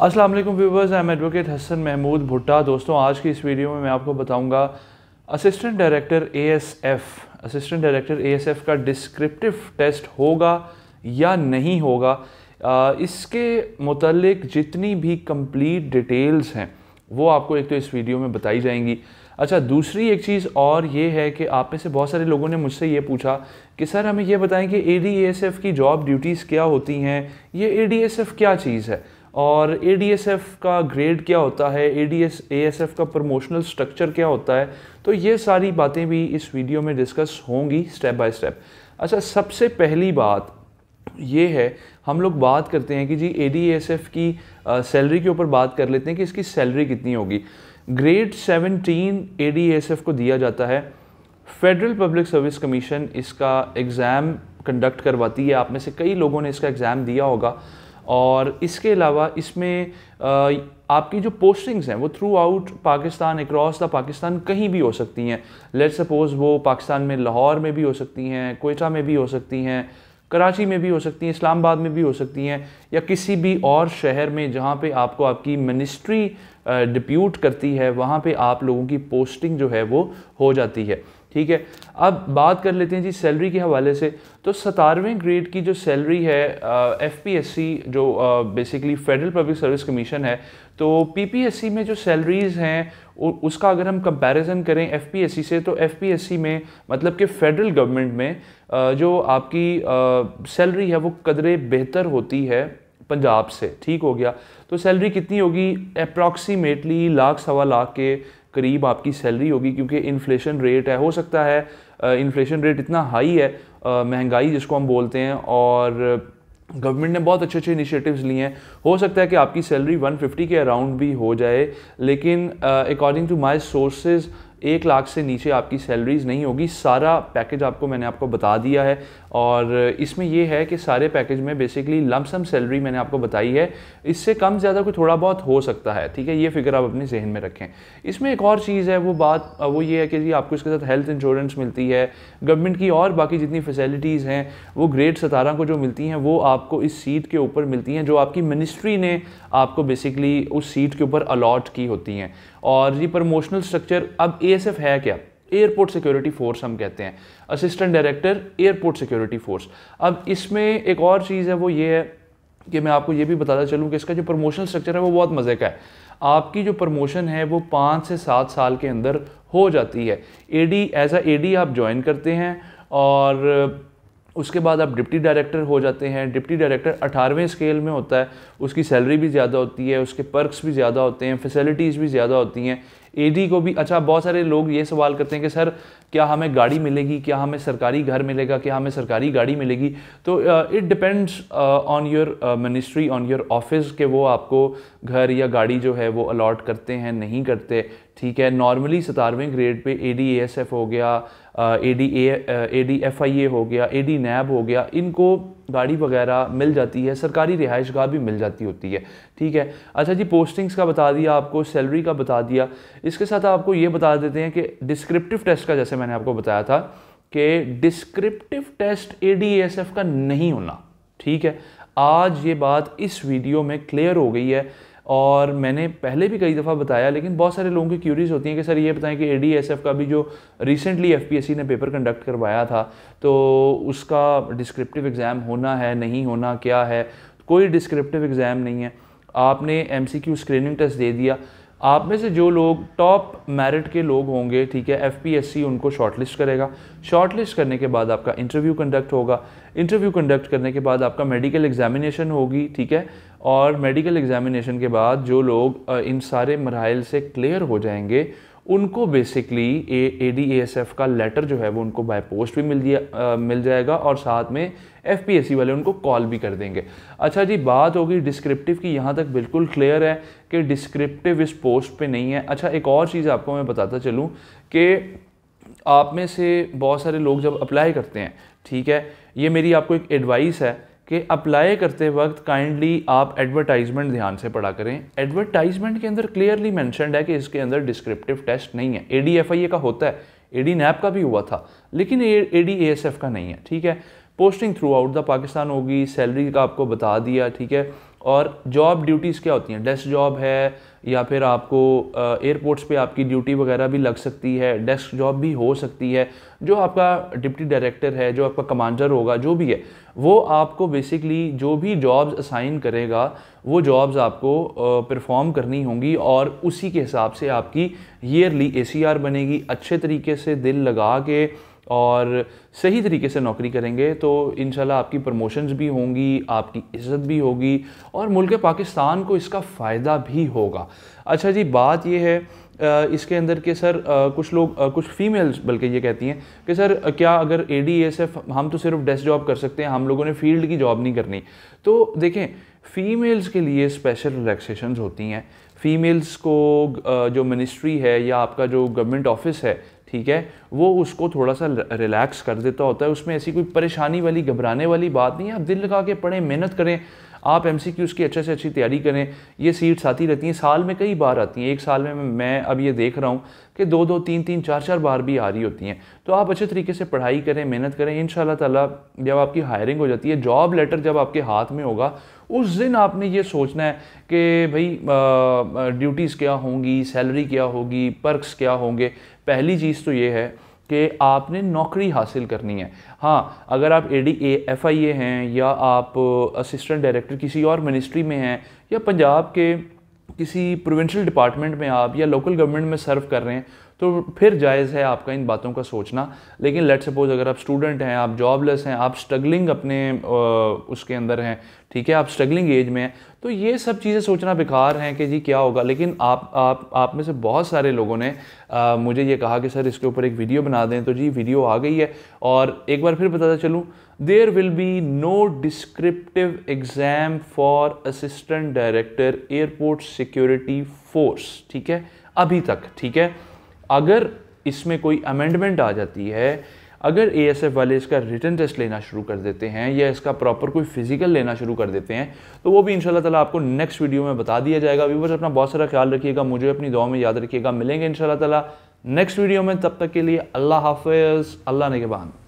असलम वालेकुम viewers I am advocate Hasan Mahmood Bhutta दोस्तों आज की इस वीडियो में मैं आपको बताऊंगा assistant director ASF assistant director ASF का डिस्क्रिप्टिव टेस्ट होगा या नहीं होगा इसके मतलब जितनी भी कंप्लीट डिटेल्स हैं वो आपको एक तो इस वीडियो में बताई जाएंगी अच्छा दूसरी एक चीज़ और ये है कि आप में से बहुत सारे लोगों ने मुझसे ये पूछा कि सर हमें ये बताएं कि ए की जॉब ड्यूटीज़ क्या होती हैं ये ए क्या चीज़ है और ए का ग्रेड क्या होता है ए डी का प्रमोशनल स्ट्रक्चर क्या होता है तो ये सारी बातें भी इस वीडियो में डिस्कस होंगी स्टेप बाय स्टेप अच्छा सबसे पहली बात ये है हम लोग बात करते हैं कि जी ए की सैलरी के ऊपर बात कर लेते हैं कि इसकी सैलरी कितनी होगी ग्रेड 17 ए को दिया जाता है फेडरल पब्लिक सर्विस कमीशन इसका एग्ज़ाम कंडक्ट करवाती है आप में से कई लोगों ने इसका एग्ज़ाम दिया होगा और इसके अलावा इसमें आपकी जो पोस्टिंग्स हैं वो throughout Pakistan across the Pakistan कहीं भी हो सकती हैं लेट सपोज़ वो पाकिस्तान में लाहौर में भी हो सकती हैं कोयटा में भी हो सकती हैं कराची में भी हो सकती हैं इस्लामाबाद में भी हो सकती हैं या किसी भी और शहर में जहाँ पे आपको आपकी मिनिस्ट्री डिप्यूट करती है वहाँ पे आप लोगों की पोस्टिंग जो है वो हो जाती है ठीक है अब बात कर लेते हैं जी सैलरी के हवाले से तो सतारवें ग्रेड की जो सैलरी है एफपीएससी जो basically federal public service commission है तो पीपीएससी में जो सैलरीज़ हैं उसका अगर हम कंपैरिजन करें एफपीएससी से तो एफपीएससी में मतलब कि फेडरल गवर्नमेंट में जो आपकी सैलरी है वो कदरे बेहतर होती है पंजाब से ठीक हो गया तो सैलरी कितनी होगी अप्रॉक्सीमेटली लाख सवा लाख के करीब आपकी सैलरी होगी क्योंकि इन्फ्लेशन रेट है हो सकता है इन्फ्लेशन रेट इतना हाई है महंगाई जिसको हम बोलते हैं और गवर्नमेंट ने बहुत अच्छे अच्छे इनिशिएटिव्स लिए हैं हो सकता है कि आपकी सैलरी 150 के अराउंड भी हो जाए लेकिन अकॉर्डिंग टू माय सोर्सेज एक लाख से नीचे आपकी सैलरीज नहीं होगी सारा पैकेज आपको मैंने आपको बता दिया है और इसमें यह है कि सारे पैकेज में बेसिकली लमसम सैलरी मैंने आपको बताई है इससे कम ज़्यादा कोई थोड़ा बहुत हो सकता है ठीक है ये फिक्र आप अपने जहन में रखें इसमें एक और चीज़ है वो बात वो ये है कि जी आपको इसके साथ हेल्थ इंश्योरेंस मिलती है गवर्नमेंट की और बाकी जितनी फैसिलिटीज़ हैं वो ग्रेड सतारा को जो मिलती हैं वो आपको इस सीट के ऊपर मिलती हैं जो आपकी मिनिस्ट्री ने आपको बेसिकली उस सीट के ऊपर अलॉट की होती हैं और ये प्रमोशनल स्ट्रक्चर अब ए है क्या एयरपोर्ट सिक्योरिटी फोर्स हम कहते हैं assistant director airport security force अब इसमें एक और चीज़ है वो ये है कि मैं आपको ये भी बताता चलूँ कि इसका जो प्रमोशनल स्ट्रक्चर है वो बहुत मज़े का है आपकी जो प्रमोशन है वो पाँच से सात साल के अंदर हो जाती है एडी एज आ डी आप ज्वाइन करते हैं और उसके बाद आप डिप्टी डायरेक्टर हो जाते हैं डिप्टी डायरेक्टर अठारहवें स्केल में होता है उसकी सैलरी भी ज़्यादा होती है उसके पर्क्स भी ज़्यादा होते हैं फैसिलिटीज़ भी ज़्यादा होती हैं एडी को भी अच्छा बहुत सारे लोग ये सवाल करते हैं कि सर क्या हमें गाड़ी मिलेगी क्या हमें सरकारी घर मिलेगा क्या हमें सरकारी गाड़ी मिलेगी तो it depends on your ministry on your office के वो आपको घर या गाड़ी जो है वो अलॉट करते हैं नहीं करते ठीक है नॉर्मली सतारवें ग्रेड पे ए डी एस एफ हो गया A D A D F I A हो गया ए डी नैब हो गया इनको गाड़ी वगैरह मिल जाती है सरकारी रिहाइश गाह भी मिल जाती होती है ठीक है अच्छा जी पोस्टिंग्स का बता दिया आपको सैलरी का बता दिया इसके साथ आपको ये बता देते हैं कि डिस्क्रिप्टिव टेस्ट का जैसे मैंने आपको बताया था कि descriptive test A D S F का नहीं होना ठीक है आज ये बात इस वीडियो में क्लियर हो गई है और मैंने पहले भी कई दफ़ा बताया लेकिन बहुत सारे लोगों की क्यूरीज होती हैं कि सर ये बताएं कि ए डी का भी जो रिसेंटली एफ ने पेपर कंडक्ट करवाया था तो उसका डिस्क्रिप्टिव एग्ज़ाम होना है नहीं होना क्या है कोई डिस्क्रिप्टिव एग्ज़ाम नहीं है आपने एम स्क्रीनिंग टेस्ट दे दिया आप में से जो लोग टॉप मेरिट के लोग होंगे ठीक है एफ उनको शॉर्टलिस्ट करेगा शॉर्टलिस्ट करने के बाद आपका इंटरव्यू कंडक्ट होगा इंटरव्यू कंडक्ट करने के बाद आपका मेडिकल एग्जामिनेशन होगी ठीक है और मेडिकल एग्जामिनेशन के बाद जो लोग इन सारे मराहल से क्लियर हो जाएंगे उनको basically A A D S F का लेटर जो है वो उनको बाय पोस्ट भी मिल दिया मिल जाएगा और साथ में एफ पी एस सी वाले उनको कॉल भी कर देंगे अच्छा जी बात होगी डिस्क्रिप्टिव की यहाँ तक बिल्कुल क्लियर है कि डिस्क्रिप्टिव इस पोस्ट पे नहीं है अच्छा एक और चीज़ आपको मैं बताता चलूँ कि आप में से बहुत सारे लोग जब अप्लाई करते हैं ठीक है ये मेरी आपको एक एडवाइस है कि अप्लाई करते वक्त काइंडली आप एडवर्टाइजमेंट ध्यान से पढ़ा करें एडवर्टाइजमेंट के अंदर क्लियरली मैंशनड है कि इसके अंदर डिस्क्रिप्टिव टेस्ट नहीं है ए डी एफ आई ए का होता है ए डी नैप का भी हुआ था लेकिन A D A S F का नहीं है ठीक है posting throughout the Pakistan होगी सैलरी का आपको बता दिया ठीक है और जॉब ड्यूटीज़ क्या होती हैं डेस्क जॉब है या फिर आपको एयरपोर्ट्स पे आपकी ड्यूटी वगैरह भी लग सकती है डेस्क जॉब भी हो सकती है जो आपका डिप्टी डायरेक्टर है जो आपका कमांडर होगा जो भी है वो आपको बेसिकली जो भी जॉब्स असाइन करेगा वो जॉब्स आपको परफॉर्म करनी होंगी और उसी के हिसाब से आपकी ईयरली ए बनेगी अच्छे तरीके से दिल लगा के और सही तरीके से नौकरी करेंगे तो इन आपकी प्रमोशंस भी होंगी आपकी इज्जत भी होगी और मुल्क पाकिस्तान को इसका फ़ायदा भी होगा अच्छा जी बात यह है इसके अंदर के सर कुछ लोग कुछ फीमेल्स बल्कि ये कहती हैं कि सर क्या अगर ए डी एस एफ हम तो सिर्फ डेस्क जॉब कर सकते हैं हम लोगों ने फील्ड की जॉब नहीं करनी तो देखें फ़ीमेल्स के लिए स्पेशल रिलैक्सेशंस होती हैं फ़ीमेल्स को जो मिनिस्ट्री है या आपका जो गवर्नमेंट ऑफिस है ठीक है वो उसको थोड़ा सा रिलैक्स कर देता होता है उसमें ऐसी कोई परेशानी वाली घबराने वाली बात नहीं है आप दिल लगा के पढ़ें मेहनत करें आप एम की अच्छे से अच्छी तैयारी करें ये सीट्स आती रहती हैं साल में कई बार आती हैं एक साल में मैं अब ये देख रहा हूँ कि दो दो तीन तीन चार चार बार भी आ रही होती हैं तो आप अच्छे तरीके से पढ़ाई करें मेहनत करें इन ताला जब आपकी हायरिंग हो जाती है जॉब लेटर जब आपके हाथ में होगा उस दिन आपने ये सोचना है कि भाई ड्यूटीज़ क्या होंगी सैलरी क्या होगी पर्कस क्या होंगे पहली चीज़ तो ये है कि आपने नौकरी हासिल करनी है हाँ अगर आप ए डी एफ आई ए हैं या आप असिस्टेंट डायरेक्टर किसी और मिनिस्ट्री में हैं या पंजाब के किसी प्रोविंशियल डिपार्टमेंट में आप या लोकल गवर्नमेंट में सर्व कर रहे हैं तो फिर जायज़ है आपका इन बातों का सोचना लेकिन लेट सपोज अगर आप स्टूडेंट हैं आप जॉबलेस हैं आप स्ट्रगलिंग अपने उसके अंदर हैं ठीक है आप स्ट्रगलिंग एज में हैं तो ये सब चीज़ें सोचना बेकार हैं कि जी क्या होगा लेकिन आप आप आप में से बहुत सारे लोगों ने आ, मुझे ये कहा कि सर इसके ऊपर एक वीडियो बना दें तो जी वीडियो आ गई है और एक बार फिर बताता चलूँ there will be no descriptive exam for assistant director airport security force ठीक है अभी तक ठीक है अगर इसमें कोई अमेंडमेंट आ जाती है अगर ए वाले इसका रिटर्न टेस्ट लेना शुरू कर देते हैं या इसका प्रॉपर कोई फिजिकल लेना शुरू कर देते हैं तो वो भी इंशाल्लाह ताला आपको नेक्स्ट वीडियो में बता दिया जाएगा व्यूवर्स अपना बहुत सारा ख्याल रखिएगा मुझे अपनी दुआ में याद रखिएगा मिलेंगे इंशाल्लाह ताला नेक्स्ट वीडियो में तब तक के लिए अल्लाह हाफिज़ अल्लाह नगबान